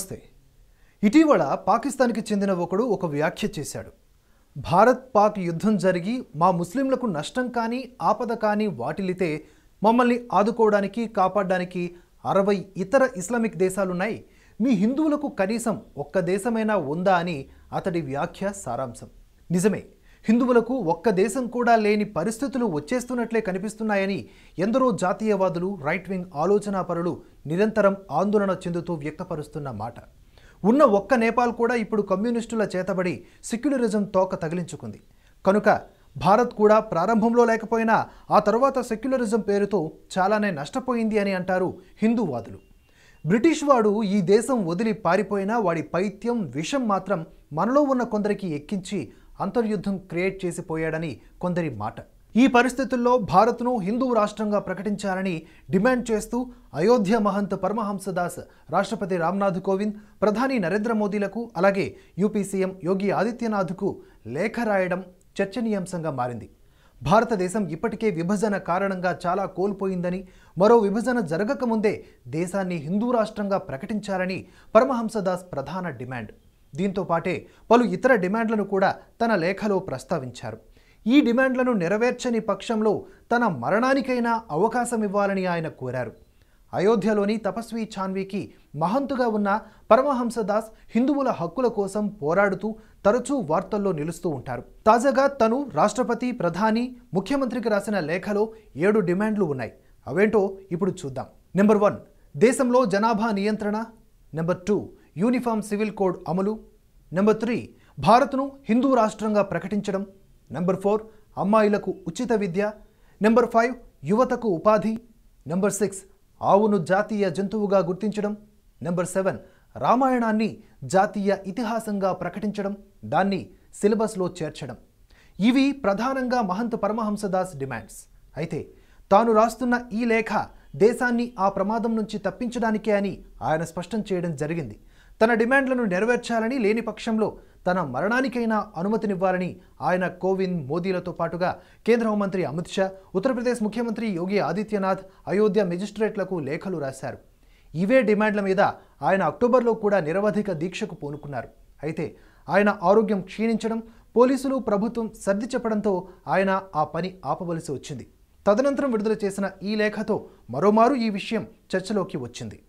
నమస్తే ఇటీవల పాకిస్తాన్కి చెందిన ఒకడు ఒక వ్యాఖ్య చేశాడు భారత్ పాక్ యుద్ధం జరిగి మా ముస్లింలకు నష్టం కానీ ఆపద కానీ వాటిల్లితే మమ్మల్ని ఆదుకోవడానికి కాపాడడానికి అరవై ఇతర ఇస్లామిక్ దేశాలున్నాయి మీ హిందువులకు కనీసం ఒక్క దేశమైనా ఉందా అని అతడి వ్యాఖ్య సారాంశం నిజమే హిందువులకు ఒక్క దేశం కూడా లేని పరిస్థితులు వచ్చేస్తున్నట్లే కనిపిస్తున్నాయని ఎందరో జాతీయవాదులు రైట్ వింగ్ ఆలోచనాపరులు నిరంతరం ఆందోళన చెందుతూ వ్యక్తపరుస్తున్న మాట ఉన్న ఒక్క నేపాల్ కూడా ఇప్పుడు కమ్యూనిస్టుల చేతబడి సెక్యులరిజం తోక తగిలించుకుంది కనుక భారత్ కూడా ప్రారంభంలో లేకపోయినా ఆ తర్వాత సెక్యులరిజం పేరుతో చాలానే నష్టపోయింది అని అంటారు హిందూవాదులు బ్రిటిష్ వాడు ఈ దేశం వదిలి పారిపోయినా వాడి పైత్యం విషం మాత్రం మనలో ఉన్న కొందరికి ఎక్కించి అంతర్యుద్ధం క్రియేట్ చేసిపోయాడని కొందరి మాట ఈ పరిస్థితుల్లో భారత్ను హిందూ రాష్ట్రంగా ప్రకటించాలని డిమాండ్ చేస్తూ అయోధ్య మహంత్ పరమహంసదాస్ రాష్ట్రపతి రామ్నాథ్ కోవింద్ ప్రధాని నరేంద్ర మోదీలకు అలాగే యూపీ సీఎం యోగి ఆదిత్యనాథ్కు లేఖ రాయడం చర్చనీయాంశంగా మారింది భారతదేశం ఇప్పటికే విభజన కారణంగా చాలా కోల్పోయిందని మరో విభజన జరగకముందే దేశాన్ని హిందూ రాష్ట్రంగా ప్రకటించాలని పరమహంసదాస్ ప్రధాన డిమాండ్ దీంతో పాటే పలు ఇతర డిమాండ్లను కూడా తన లేఖలో ప్రస్తావించారు ఈ డిమాండ్లను నెరవేర్చని పక్షంలో తన మరణానికైనా అవకాశం ఇవ్వాలని ఆయన కోరారు అయోధ్యలోని తపస్వి ఛాన్వీకి మహంతుగా ఉన్న పరమహంసదాస్ హిందువుల హక్కుల కోసం పోరాడుతూ తరచూ వార్తల్లో నిలుస్తూ ఉంటారు తాజాగా తను రాష్ట్రపతి ప్రధాని ముఖ్యమంత్రికి రాసిన లేఖలో ఏడు డిమాండ్లు ఉన్నాయి అవేంటో ఇప్పుడు చూద్దాం నెంబర్ వన్ దేశంలో జనాభా నియంత్రణ number two uniform civil code అమలు నెంబర్ త్రీ భారత్ను హిందూ రాష్ట్రంగా ప్రకటించడం నెంబర్ ఫోర్ అమ్మాయిలకు ఉచిత విద్య నెంబర్ ఫైవ్ యువతకు ఉపాధి నెంబర్ సిక్స్ ఆవును జాతీయ జంతువుగా గుర్తించడం నెంబర్ సెవెన్ రామాయణాన్ని జాతీయ ఇతిహాసంగా ప్రకటించడం దాన్ని సిలబస్లో చేర్చడం ఇవి ప్రధానంగా మహంత్ పరమహంసదాస్ డిమాండ్స్ అయితే తాను రాస్తున్న ఈ లేఖ దేశాన్ని ఆ ప్రమాదం నుంచి తప్పించడానికే అని ఆయన స్పష్టం చేయడం జరిగింది తన డిమాండ్లను నెరవేర్చాలని లేని పక్షంలో తన మరణానికైనా అనుమతినివ్వాలని ఆయన కోవింద్ మోదీలతో పాటుగా కేంద్ర హోంమంత్రి అమిత్ షా ఉత్తరప్రదేశ్ ముఖ్యమంత్రి యోగి ఆదిత్యనాథ్ అయోధ్య మెజిస్ట్రేట్లకు లేఖలు రాశారు ఇవే డిమాండ్ల మీద ఆయన అక్టోబర్లో కూడా నిరవధిక దీక్షకు పూనుకున్నారు అయితే ఆయన ఆరోగ్యం క్షీణించడం పోలీసులు ప్రభుత్వం సర్ది చెప్పడంతో ఆయన ఆ పని ఆపవలసి వచ్చింది తదనంతరం విడుదల చేసిన ఈ లేఖతో మరోమారు ఈ విషయం చర్చలోకి వచ్చింది